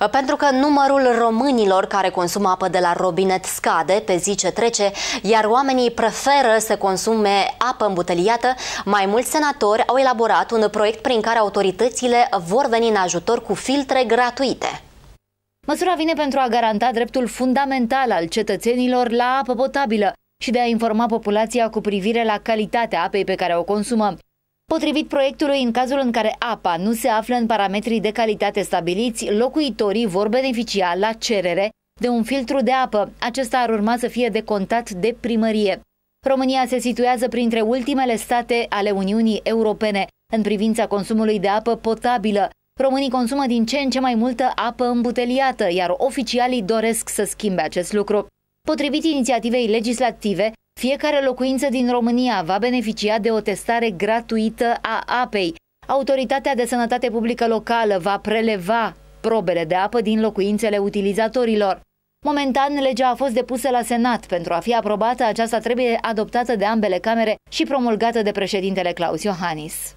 Uh, pentru că numărul românilor care consumă apă de la robinet scade pe zi ce trece, iar oamenii preferă să consume apă îmbuteliată, mai mulți senatori au elaborat un proiect prin care autoritățile vor veni în ajutor cu filtre gratuite. Măsura vine pentru a garanta dreptul fundamental al cetățenilor la apă potabilă și de a informa populația cu privire la calitatea apei pe care o consumă. Potrivit proiectului, în cazul în care apa nu se află în parametrii de calitate stabiliți, locuitorii vor beneficia la cerere de un filtru de apă. Acesta ar urma să fie decontat de primărie. România se situează printre ultimele state ale Uniunii Europene în privința consumului de apă potabilă. Românii consumă din ce în ce mai multă apă îmbuteliată, iar oficialii doresc să schimbe acest lucru. Potrivit inițiativei legislative, fiecare locuință din România va beneficia de o testare gratuită a apei. Autoritatea de Sănătate Publică Locală va preleva probele de apă din locuințele utilizatorilor. Momentan, legea a fost depusă la Senat. Pentru a fi aprobată, aceasta trebuie adoptată de ambele camere și promulgată de președintele Claus Iohannis.